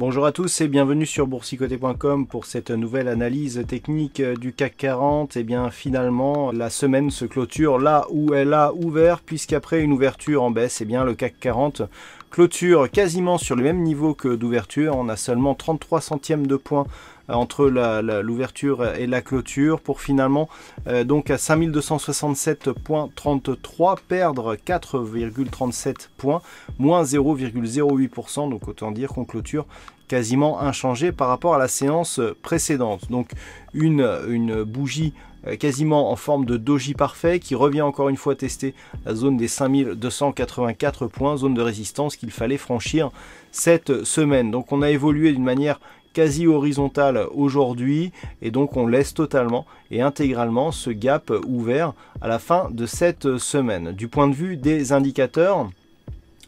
Bonjour à tous et bienvenue sur boursicoté.com pour cette nouvelle analyse technique du CAC 40. Et eh bien finalement, la semaine se clôture là où elle a ouvert, puisqu'après une ouverture en baisse, et eh bien le CAC 40 Clôture quasiment sur le même niveau que d'ouverture, on a seulement 33 centièmes de points euh, entre l'ouverture et la clôture pour finalement euh, donc à 5267.33 perdre 4,37 points moins 0,08% donc autant dire qu'on clôture quasiment inchangé par rapport à la séance précédente donc une bougie euh, quasiment en forme de doji parfait qui revient encore une fois tester la zone des 5284 points, zone de résistance qu'il fallait franchir cette semaine. Donc on a évolué d'une manière quasi horizontale aujourd'hui et donc on laisse totalement et intégralement ce gap ouvert à la fin de cette semaine. Du point de vue des indicateurs,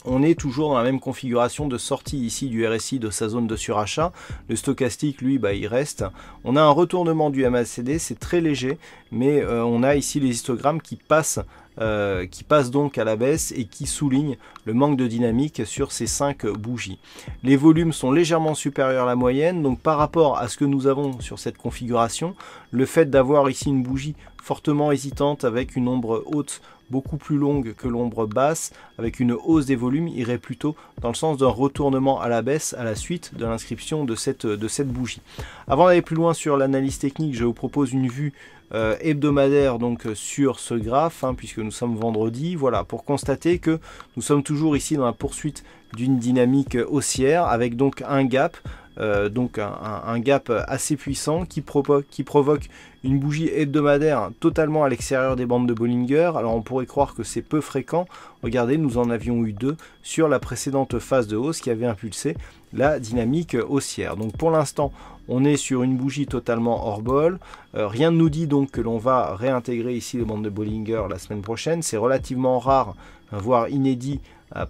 on est toujours dans la même configuration de sortie ici du RSI de sa zone de surachat. Le stochastique, lui, bah, il reste. On a un retournement du MACD, c'est très léger mais euh, on a ici les histogrammes qui passent euh, qui passent donc à la baisse et qui soulignent le manque de dynamique sur ces 5 bougies. Les volumes sont légèrement supérieurs à la moyenne, donc par rapport à ce que nous avons sur cette configuration, le fait d'avoir ici une bougie fortement hésitante avec une ombre haute beaucoup plus longue que l'ombre basse, avec une hausse des volumes, irait plutôt dans le sens d'un retournement à la baisse à la suite de l'inscription de cette, bougie. Avant d'aller plus loin sur l'analyse technique, je vous propose une vue euh, hebdomadaire donc euh, sur ce graphe, hein, puisque nous sommes vendredi, voilà, pour constater que nous sommes toujours ici dans la poursuite d'une dynamique euh, haussière avec donc un gap euh, donc un, gap assez puissant qui, provoque, qui provoque une bougie hebdomadaire totalement à l'extérieur des bandes de Bollinger. Alors on pourrait croire que c'est peu fréquent. Regardez, nous en avions eu deux sur la précédente phase de hausse qui avait impulsé la dynamique haussière. Donc pour l'instant, on est sur une bougie totalement hors bol. Euh, rien ne nous dit donc que l'on va réintégrer ici le monde de Bollinger la semaine prochaine. C'est relativement rare, hein, voire inédit euh,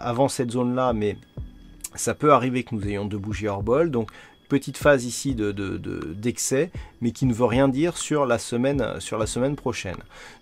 avant cette zone-là, mais ça peut arriver que nous ayons deux bougies hors bol. Donc petite phase ici de, d'excès mais qui ne veut rien dire sur la, semaine, sur la semaine prochaine.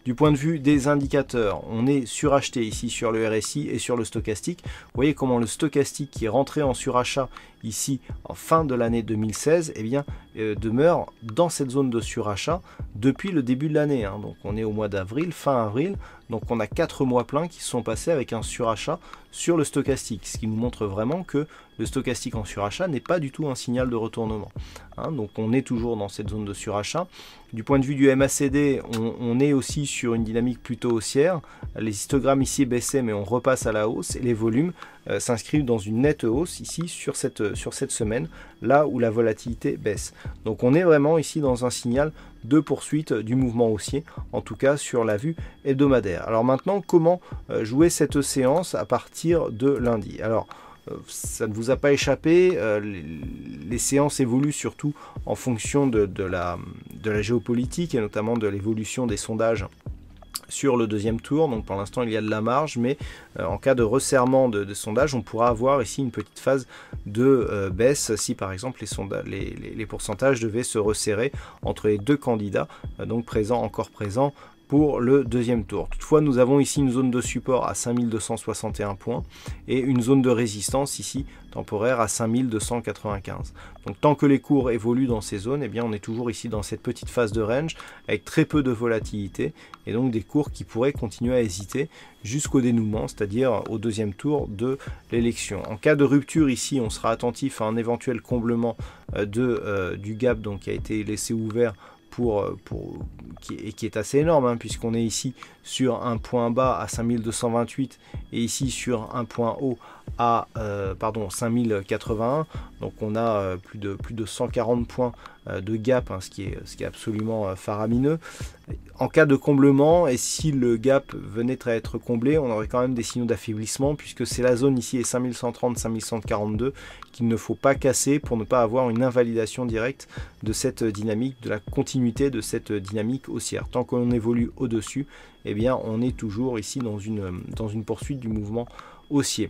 Du point de vue des indicateurs, on est suracheté ici sur le RSI et sur le stochastique. Vous voyez comment le stochastique qui est rentré en surachat ici en fin de l'année 2016, et eh bien, euh, demeure dans cette zone de surachat depuis le début de l'année. Hein. Donc on est au mois d'avril, fin avril, donc on a quatre mois pleins qui sont passés avec un surachat sur le stochastique, ce qui nous montre vraiment que le stochastique en surachat n'est pas du tout un signal de retournement. Hein. donc on est toujours dans cette zone de surachat. Du point de vue du MACD, on, est aussi sur une dynamique plutôt haussière. Les histogrammes ici baissaient, mais on repasse à la hausse et les volumes euh, s'inscrivent dans une nette hausse ici sur cette, euh, sur cette semaine, là où la volatilité baisse. Donc on est vraiment ici dans un signal de poursuite du mouvement haussier, en tout cas sur la vue hebdomadaire. Alors maintenant, comment euh, jouer cette séance à partir de lundi Alors, euh, ça ne vous a pas échappé, euh, les, séances évoluent surtout en fonction de, la, géopolitique et notamment de l'évolution des sondages sur le deuxième tour. Donc pour l'instant, il y a de la marge, mais euh, en cas de resserrement de, sondages, sondage, on pourra avoir ici une petite phase de baisse si par exemple les, pourcentages devaient se resserrer entre les deux candidats, donc présents, encore présents, pour le deuxième tour. Toutefois, nous avons ici une zone de support à 5261 points et une zone de résistance ici temporaire à 5295. Donc tant que les cours évoluent dans ces zones, eh bien on est toujours ici dans cette petite phase de range avec très peu de volatilité et donc des cours qui pourraient continuer à hésiter jusqu'au dénouement, c'est-à-dire au deuxième tour de l'élection. En cas de rupture ici, on sera attentif à un éventuel comblement euh, de, euh, du gap donc, qui a été laissé ouvert pour, euh, pour, qui, et qui est assez énorme, hein, puisqu'on est ici sur un point bas à 5228 et ici sur un point haut à euh, pardon, 5081. Donc on a euh, plus de, plus de 140 points euh, de gap, hein, ce, qui est, absolument euh, faramineux. En cas de comblement, et si le gap venait à être comblé, on aurait quand même des signaux d'affaiblissement, puisque c'est la zone ici, 5130-5142, qu'il ne faut pas casser pour ne pas avoir une invalidation directe de cette dynamique, de la continuité de cette dynamique haussière. Tant qu'on évolue au-dessus, eh bien, on est toujours ici dans une, dans une poursuite du mouvement haussier.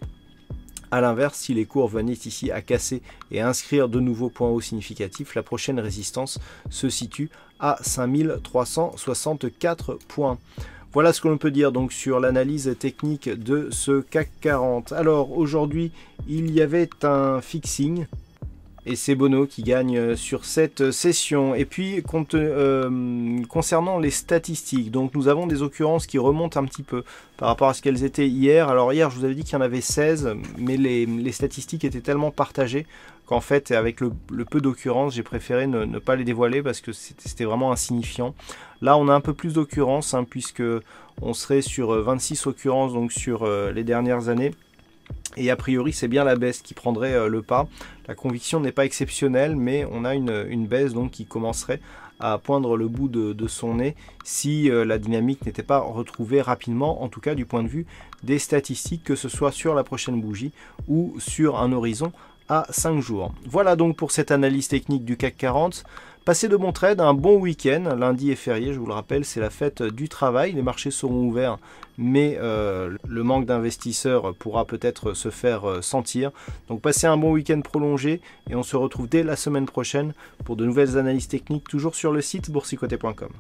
A l'inverse, si les cours venaient ici à casser et inscrire de nouveaux points hauts significatifs, la prochaine résistance se situe à 5364 points. Voilà ce que l'on peut dire donc sur l'analyse technique de ce CAC 40. Alors aujourd'hui, il y avait un fixing et c'est Bono qui gagne euh, sur cette euh, session. Et puis euh, concernant les statistiques, donc nous avons des occurrences qui remontent un petit peu par rapport à ce qu'elles étaient hier. Alors hier je vous avais dit qu'il y en avait 16, mais les, statistiques étaient tellement partagées qu'en fait avec le, peu d'occurrences j'ai préféré ne, pas les dévoiler parce que c'était vraiment insignifiant. Là on a un peu plus d'occurrences puisqu'on hein, puisque on serait sur 26 occurrences donc sur les dernières années. Et a priori, c'est bien la baisse qui prendrait euh, le pas. La conviction n'est pas exceptionnelle, mais on a une, baisse donc qui commencerait à poindre le bout de, de son nez si euh, la dynamique n'était pas retrouvée rapidement, en tout cas du point de vue des statistiques, que ce soit sur la prochaine bougie ou sur un horizon à 5 jours. Voilà donc pour cette analyse technique du CAC 40. Passez de bons trades, un bon week-end. Lundi est férié, je vous le rappelle, c'est la fête du travail. Les marchés seront ouverts, mais euh, le manque d'investisseurs pourra peut-être se faire euh, sentir. Donc passez un bon week-end prolongé et on se retrouve dès la semaine prochaine pour de nouvelles analyses techniques, toujours sur le site boursicoté.com.